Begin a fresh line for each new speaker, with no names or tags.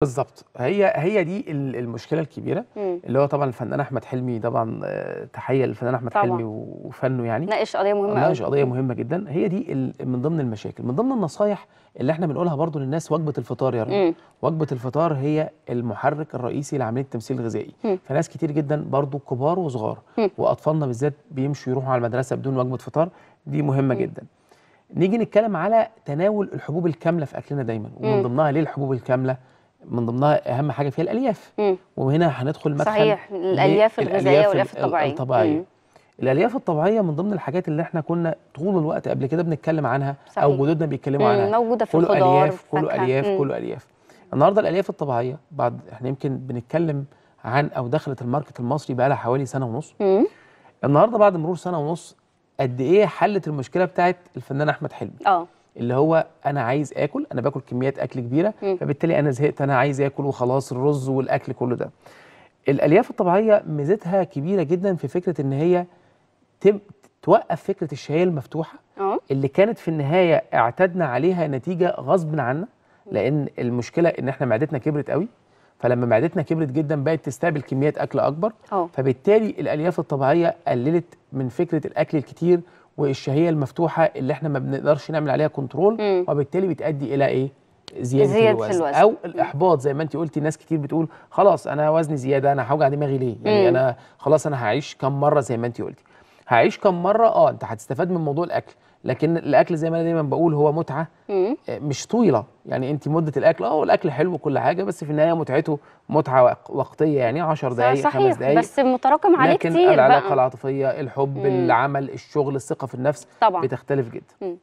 بالظبط هي هي دي المشكله الكبيره مم. اللي هو طبعًا الفنان أحمد حلمي طبعًا آه، تحيه للفنان أحمد طبعًا. حلمي وفنه يعني ناقش قضية مهمة ناقش قضية مهمة جدًا هي دي من ضمن المشاكل، من ضمن النصايح اللي إحنا بنقولها برضه للناس وجبة الفطار يا رجل وجبة الفطار هي المحرك الرئيسي لعملية التمثيل الغذائي، فناس كتير جدًا برضه كبار وصغار وأطفالنا بالذات بيمشوا يروحوا على المدرسة بدون وجبة فطار دي مهمة مم. جدًا. نيجي نتكلم على تناول الحبوب الكاملة في أكلنا دايمًا، ومن ضمنها ليه الحبوب الكاملة؟ من ضمنها اهم حاجه فيها الالياف مم. وهنا هندخل مدخل صحيح الالياف الغذائيه والالياف الطبيعيه الطبيعي. الالياف الطبيعيه من ضمن الحاجات اللي احنا كنا طول الوقت قبل كده بنتكلم عنها صحيح. او جدودنا بيتكلموا عنها موجوده في كله الخضار الياف كله الياف مم. كله الياف النهارده الالياف الطبيعيه بعد احنا يمكن بنتكلم عن او دخلت الماركت المصري بقى لها حوالي سنه ونص مم. النهارده بعد مرور سنه ونص قد ايه حلت المشكله بتاعت الفنان احمد حلمي اه اللي هو انا عايز اكل انا باكل كميات اكل كبيره مم. فبالتالي انا زهقت انا عايز اكل وخلاص الرز والاكل كله ده الالياف الطبيعيه ميزتها كبيره جدا في فكره ان هي تب... توقف فكره الشهيه المفتوحه أوه. اللي كانت في النهايه اعتدنا عليها نتيجه غصب عنا لان المشكله ان احنا معدتنا كبرت قوي فلما معدتنا كبرت جدا بقت تستقبل كميات اكل اكبر أوه. فبالتالي الالياف الطبيعيه قللت من فكره الاكل الكتير والشهيه المفتوحه اللي احنا ما بنقدرش نعمل عليها كنترول وبالتالي بتؤدي الى ايه زياده, زيادة الوزن. الوزن او الاحباط زي ما انت قلتي ناس كتير بتقول خلاص انا وزني زياده انا هوجع دماغي ليه يعني مم. انا خلاص انا هعيش كم مره زي ما انت قلتي هعيش كم مره اه انت هتستفاد من موضوع الاكل لكن الاكل زي ما انا دايما بقول هو متعه آه، مش طويله يعني انت مده الاكل اه الاكل حلو وكل حاجه بس في النهايه متعته متعه وقتيه يعني 10 دقائق 5 دقائق بس متراكم عليه كتير لكن العلاقه بقى. العاطفيه الحب مم. العمل الشغل الثقه في النفس طبعا بتختلف جدا مم.